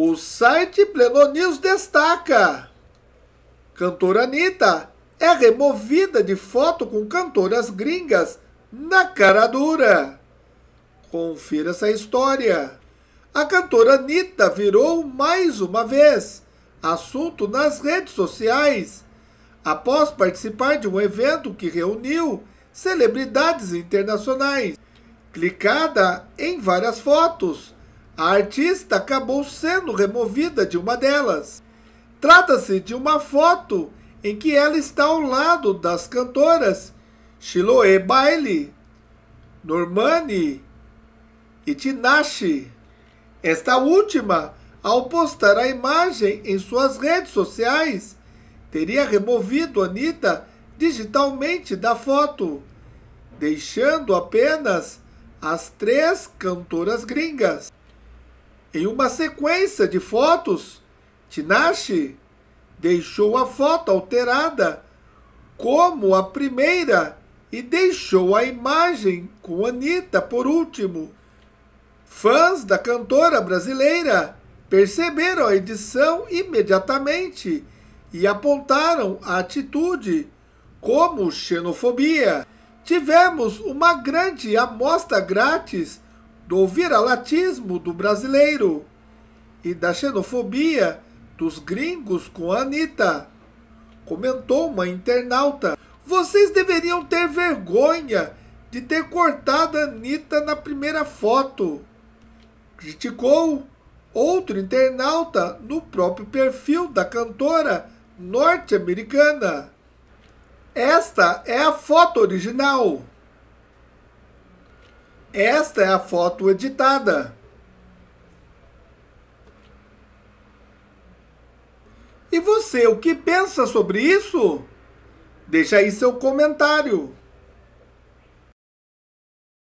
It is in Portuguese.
O site Pleno News destaca: cantora Anitta é removida de foto com cantoras gringas na cara dura. Confira essa história. A cantora Anitta virou mais uma vez assunto nas redes sociais após participar de um evento que reuniu celebridades internacionais. Clicada em várias fotos, a artista acabou sendo removida de uma delas. Trata-se de uma foto em que ela está ao lado das cantoras Shiloh Bailey, Normani e Tinashe. Esta última, ao postar a imagem em suas redes sociais, teria removido Anitta digitalmente da foto, deixando apenas as três cantoras gringas. Em uma sequência de fotos, Tinashe deixou a foto alterada como a primeira e deixou a imagem com Anitta por último. Fãs da cantora brasileira perceberam a edição imediatamente e apontaram a atitude como xenofobia. Tivemos uma grande amostra grátis do latismo do brasileiro e da xenofobia dos gringos com a Anitta. Comentou uma internauta. Vocês deveriam ter vergonha de ter cortado a Anitta na primeira foto. Criticou outro internauta no próprio perfil da cantora norte-americana. Esta é a foto original. Esta é a foto editada. E você, o que pensa sobre isso? Deixa aí seu comentário.